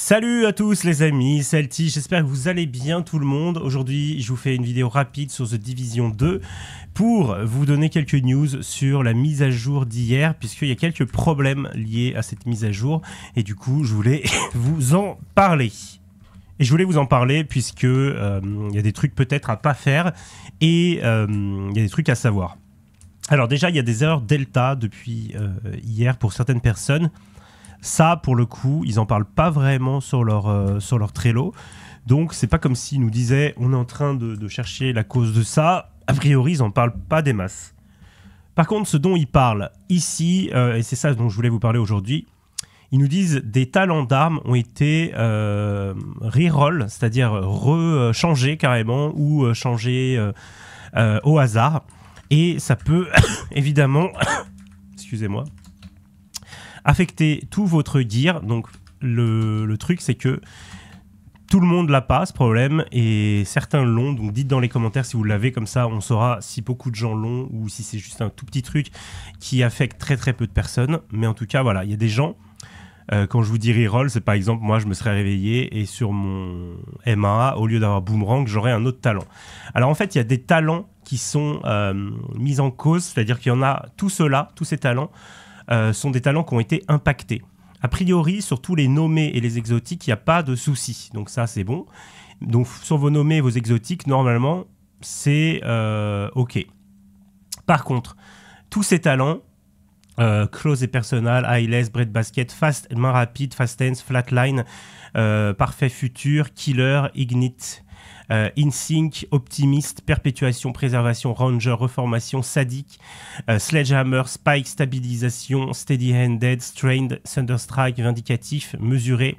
Salut à tous les amis, c'est j'espère que vous allez bien tout le monde. Aujourd'hui, je vous fais une vidéo rapide sur The Division 2 pour vous donner quelques news sur la mise à jour d'hier, puisqu'il y a quelques problèmes liés à cette mise à jour, et du coup, je voulais vous en parler. Et je voulais vous en parler puisque euh, il y a des trucs peut-être à pas faire et euh, il y a des trucs à savoir. Alors déjà, il y a des erreurs delta depuis euh, hier pour certaines personnes. Ça, pour le coup, ils n'en parlent pas vraiment sur leur, euh, sur leur Trello. Donc, c'est pas comme s'ils nous disaient on est en train de, chercher la cause de ça. A priori, ils n'en parlent pas des masses. Par contre, ce dont ils parlent ici, euh, et c'est ça dont je voulais vous parler aujourd'hui, ils nous disent des talents d'armes ont été euh, reroll, c'est-à-dire rechangés carrément ou euh, changés au hasard. Et ça peut évidemment, excusez-moi, affecter tout votre gear. Donc le, truc c'est que tout le monde l'a pas ce problème et certains l'ont. Donc dites dans les commentaires si vous l'avez comme ça, on saura si beaucoup de gens l'ont ou si c'est juste un tout petit truc qui affecte très très peu de personnes. Mais en tout cas voilà, il y a des gens. Euh, quand je vous dis reroll, c'est par exemple moi je me serais réveillé et sur mon MA au lieu d'avoir boomerang, j'aurais un autre talent. Alors en fait, il y a des talents qui sont euh, mis en cause, c'est-à-dire qu'il y en a tous ceux-là, tous ces talents euh, sont des talents qui ont été impactés. A priori, sur tous les nommés et les exotiques, il n'y a pas de souci. Donc ça, c'est bon. Donc sur vos nommés et vos exotiques, normalement, c'est euh, OK. Par contre, tous ces talents, euh, close et personal, eyeless, bread basket, fast, main rapide, fast tense, flatline, euh, parfait futur, killer, ignite. Euh, in InSync, Optimiste, Perpétuation, Préservation, Ranger, Reformation, Sadique, Sledgehammer, Spike, Stabilisation, Steady Handed, Strained, Thunderstrike, Vindicatif, Mesuré,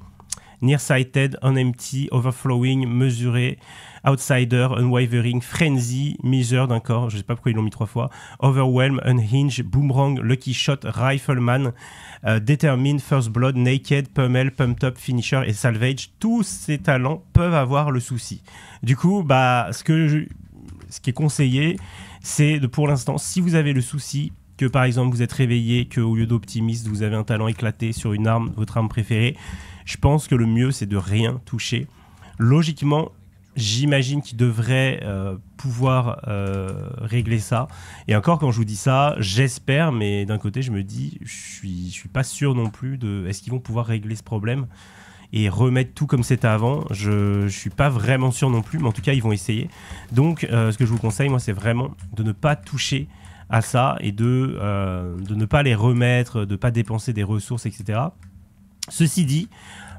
Nearsighted, Unempty »,« Overflowing, Mesuré, Outsider, Unwavering, Frenzy, d'un encore, je sais pas pourquoi ils l'ont mis trois fois, Overwhelm, Unhinge, Boomerang, Lucky Shot, Rifleman, euh, Determine, First Blood, Naked, Pummel, Pumped Up, Finisher et Salvage, tous ces talents peuvent avoir le souci. Du coup, bah, ce, que ce qui est conseillé, c'est de pour l'instant, si vous avez le souci, que par exemple vous êtes réveillé, que au lieu d'optimiste, vous avez un talent éclaté sur une arme, votre arme préférée, je pense que le mieux c'est de rien toucher. Logiquement, j'imagine qu'ils devraient euh, pouvoir euh, régler ça. Et encore, quand je vous dis ça, j'espère, mais d'un côté, je me dis, je suis, suis pas sûr non plus de. Est-ce qu'ils vont pouvoir régler ce problème et remettre tout comme c'était avant Je suis pas vraiment sûr non plus, mais en tout cas, ils vont essayer. Donc, euh, ce que je vous conseille, moi, c'est vraiment de ne pas toucher à ça et de, euh, de ne pas les remettre, de ne pas dépenser des ressources, etc. Ceci dit,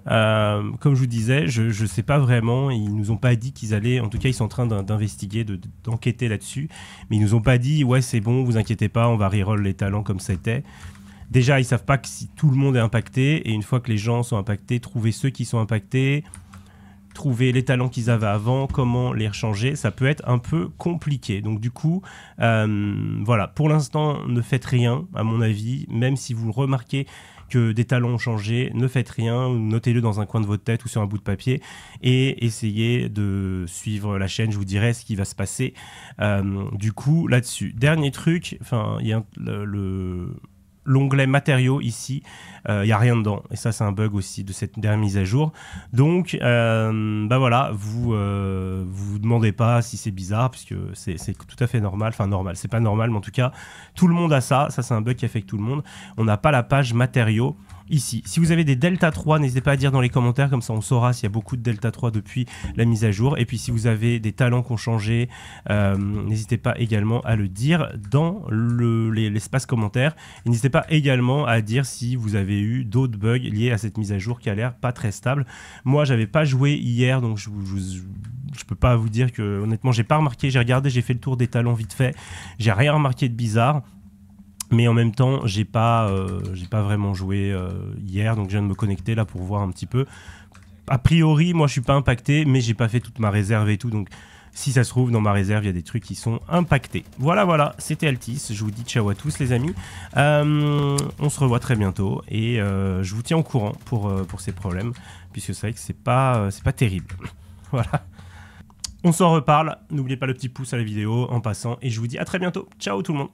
euh, comme je vous disais, je ne sais pas vraiment, ils nous ont pas dit qu'ils allaient, en tout cas ils sont en train d'investiguer, d'enquêter là-dessus, mais ils nous ont pas dit ouais c'est bon, vous inquiétez pas, on va reroll les talents comme c'était. Déjà ils savent pas que si tout le monde est impacté, et une fois que les gens sont impactés, trouver ceux qui sont impactés, trouver les talents qu'ils avaient avant, comment les rechanger, ça peut être un peu compliqué. Donc du coup, euh, voilà, pour l'instant, ne faites rien, à mon avis, même si vous remarquez que des talents ont changé, ne faites rien, notez-le dans un coin de votre tête ou sur un bout de papier et essayez de suivre la chaîne, je vous dirai ce qui va se passer euh, du coup là-dessus. Dernier truc, enfin, il y a le l'onglet matériaux ici, il euh, y n'y a rien dedans. Et ça, c'est un bug aussi de cette dernière mise à jour. Donc, ben bah voilà, vous ne euh, vous demandez pas si c'est bizarre, puisque c'est tout à fait normal. Enfin, normal, c'est pas normal, mais en tout cas, tout le monde a ça. Ça, c'est un bug qui affecte tout le monde. On n'a pas la page matériaux ici. Si vous avez des Delta 3, n'hésitez pas à dire dans les commentaires, comme ça on saura s'il y a beaucoup de Delta 3 depuis la mise à jour. Et puis si vous avez des talents qui ont changé, euh, n'hésitez pas également à le dire dans l'espace commentaires. commentaire. N'hésitez pas également à dire si vous avez eu d'autres bugs liés à cette mise à jour qui a l'air pas très stable. Moi, j'avais pas joué hier, donc je je peux pas vous dire que honnêtement j'ai pas remarqué, j'ai regardé, j'ai fait le tour des talents vite fait, j'ai rien remarqué de bizarre. Mais en même temps, j'ai pas, euh, pas vraiment joué euh, hier, donc je viens de me connecter là pour voir un petit peu. A priori, moi, je suis pas impacté, mais j'ai pas fait toute ma réserve et tout, donc si ça se trouve, dans ma réserve, il y a des trucs qui sont impactés. Voilà, voilà, c'était Altis. Je vous dis ciao à tous, les amis. Euh, on se revoit très bientôt et je vous tiens au courant pour, pour ces problèmes, puisque c'est vrai que c'est pas, c'est pas terrible. voilà. On s'en reparle. N'oubliez pas le petit pouce à la vidéo en passant et je vous dis à très bientôt. Ciao tout le monde.